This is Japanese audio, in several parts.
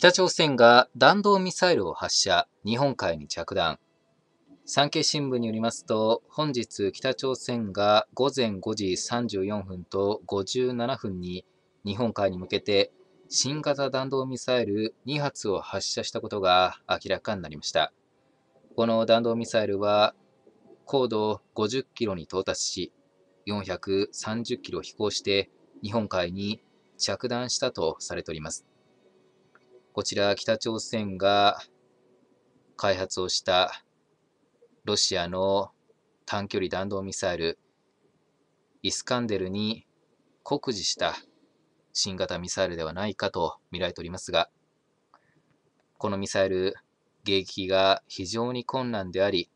北朝鮮が弾道ミサイルを発射、日本海に着弾。産経新聞によりますと、本日北朝鮮が午前5時34分と57分に日本海に向けて新型弾道ミサイル2発を発射したことが明らかになりました。この弾道ミサイルは高度50キロに到達し、430キロ飛行して日本海に着弾したとされております。こちら北朝鮮が開発をしたロシアの短距離弾道ミサイルイスカンデルに酷似した新型ミサイルではないかと見られておりますがこのミサイル迎撃が非常に困難であり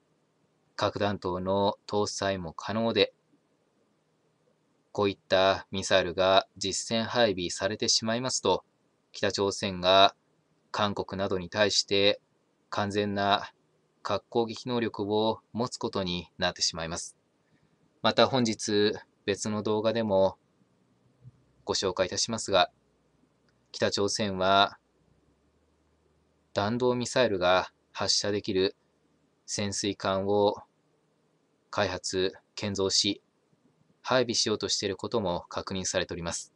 核弾頭の搭載も可能でこういったミサイルが実戦配備されてしまいますと、北朝鮮が韓国などに対して完全な核攻撃能力を持つことになってしまいます。また本日別の動画でもご紹介いたしますが、北朝鮮は弾道ミサイルが発射できる潜水艦を開発、建造し、配備しようとしていることも確認されております。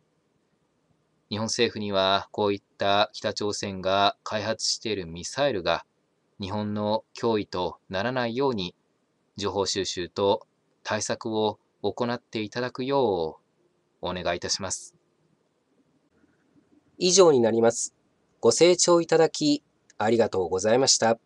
日本政府にはこういった北朝鮮が開発しているミサイルが日本の脅威とならないように情報収集と対策を行っていただくようお願いいたします。以上になります。ご清聴いただきありがとうございました。